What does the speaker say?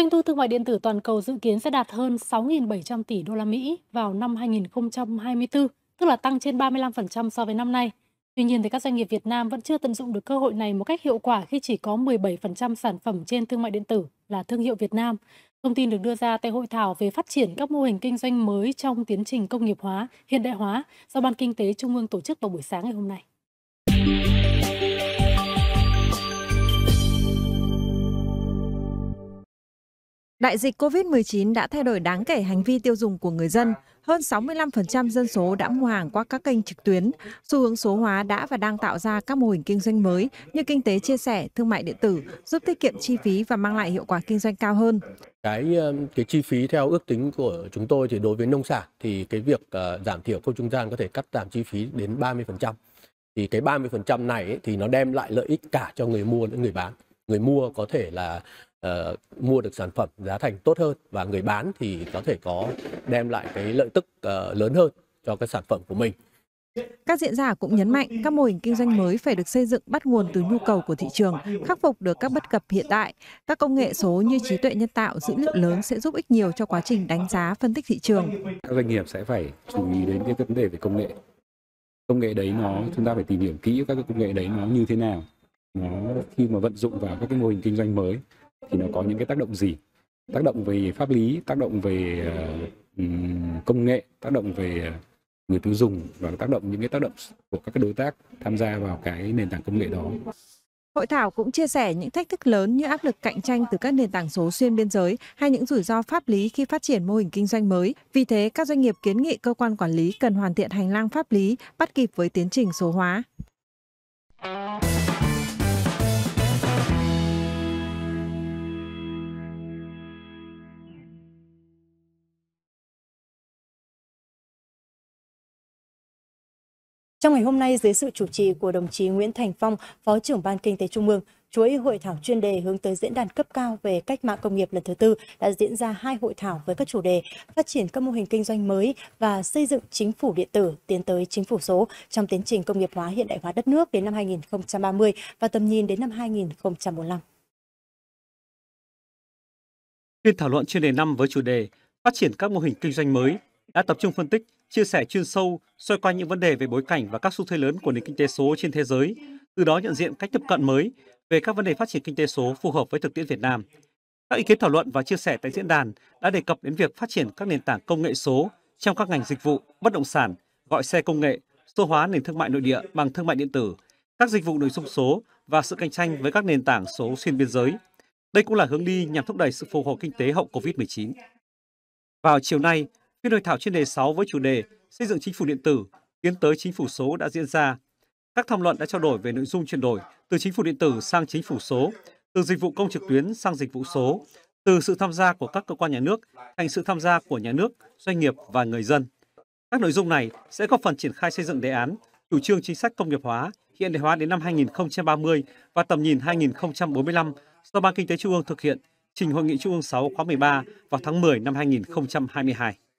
Doanh thu thương mại điện tử toàn cầu dự kiến sẽ đạt hơn 6.700 tỷ đô la Mỹ vào năm 2024, tức là tăng trên 35% so với năm nay. Tuy nhiên, thì các doanh nghiệp Việt Nam vẫn chưa tận dụng được cơ hội này một cách hiệu quả khi chỉ có 17% sản phẩm trên thương mại điện tử là thương hiệu Việt Nam. Thông tin được đưa ra tại hội thảo về phát triển các mô hình kinh doanh mới trong tiến trình công nghiệp hóa, hiện đại hóa do Ban Kinh tế Trung ương tổ chức vào buổi sáng ngày hôm nay. Đại dịch COVID-19 đã thay đổi đáng kể hành vi tiêu dùng của người dân. Hơn 65% dân số đã mua hàng qua các kênh trực tuyến. Xu hướng số hóa đã và đang tạo ra các mô hình kinh doanh mới như kinh tế chia sẻ, thương mại điện tử, giúp tiết kiệm chi phí và mang lại hiệu quả kinh doanh cao hơn. Cái cái chi phí theo ước tính của chúng tôi thì đối với nông sản thì cái việc uh, giảm thiểu khâu trung gian có thể cắt giảm chi phí đến 30%. Thì cái 30% này ấy, thì nó đem lại lợi ích cả cho người mua lẫn người bán. Người mua có thể là uh, mua được sản phẩm giá thành tốt hơn và người bán thì có thể có đem lại cái lợi tức uh, lớn hơn cho cái sản phẩm của mình. Các diễn giả cũng nhấn mạnh các mô hình kinh doanh mới phải được xây dựng bắt nguồn từ nhu cầu của thị trường, khắc phục được các bất cập hiện tại. Các công nghệ số như trí tuệ nhân tạo, dữ liệu lớn sẽ giúp ích nhiều cho quá trình đánh giá, phân tích thị trường. Các doanh nghiệp sẽ phải chú ý đến cái vấn đề về công nghệ. Công nghệ đấy nó chúng ta phải tìm hiểu kỹ các cái công nghệ đấy nó như thế nào. Nó khi mà vận dụng vào các cái mô hình kinh doanh mới thì nó có những cái tác động gì tác động về pháp lý tác động về ờ, công nghệ tác động về người tiêu dùng và tác động những cái tác động của các đối tác tham gia vào cái nền tảng công nghệ đó Hội thảo cũng chia sẻ những thách thức lớn như áp lực cạnh tranh từ các nền tảng số xuyên biên giới hay những rủi ro pháp lý khi phát triển mô hình kinh doanh mới. Vì thế, các doanh nghiệp kiến nghị cơ quan quản lý cần hoàn thiện hành lang pháp lý bắt kịp với tiến trình số hóa. Trong ngày hôm nay, dưới sự chủ trì của đồng chí Nguyễn Thành Phong, Phó trưởng Ban Kinh tế Trung ương, chuỗi hội thảo chuyên đề hướng tới diễn đàn cấp cao về cách mạng công nghiệp lần thứ tư đã diễn ra hai hội thảo với các chủ đề phát triển các mô hình kinh doanh mới và xây dựng chính phủ điện tử tiến tới chính phủ số trong tiến trình công nghiệp hóa hiện đại hóa đất nước đến năm 2030 và tầm nhìn đến năm 2045. Phiên thảo luận chuyên đề 5 với chủ đề phát triển các mô hình kinh doanh mới đã tập trung phân tích chia sẻ chuyên sâu xoay quanh những vấn đề về bối cảnh và các xu thế lớn của nền kinh tế số trên thế giới, từ đó nhận diện cách tiếp cận mới về các vấn đề phát triển kinh tế số phù hợp với thực tiễn Việt Nam. Các ý kiến thảo luận và chia sẻ tại diễn đàn đã đề cập đến việc phát triển các nền tảng công nghệ số trong các ngành dịch vụ, bất động sản, gọi xe công nghệ, số hóa nền thương mại nội địa bằng thương mại điện tử, các dịch vụ nội dung số và sự cạnh tranh với các nền tảng số xuyên biên giới. Đây cũng là hướng đi nhằm thúc đẩy sự phục hồi kinh tế hậu Covid-19. Vào chiều nay, Phiên hội thảo chuyên đề 6 với chủ đề Xây dựng chính phủ điện tử, tiến tới chính phủ số đã diễn ra. Các tham luận đã trao đổi về nội dung chuyển đổi từ chính phủ điện tử sang chính phủ số, từ dịch vụ công trực tuyến sang dịch vụ số, từ sự tham gia của các cơ quan nhà nước thành sự tham gia của nhà nước, doanh nghiệp và người dân. Các nội dung này sẽ góp phần triển khai xây dựng đề án, chủ trương chính sách công nghiệp hóa, hiện đại hóa đến năm 2030 và tầm nhìn 2045 do Ban Kinh tế Trung ương thực hiện trình Hội nghị Trung ương 6 khóa 13 vào tháng 10 năm 2022.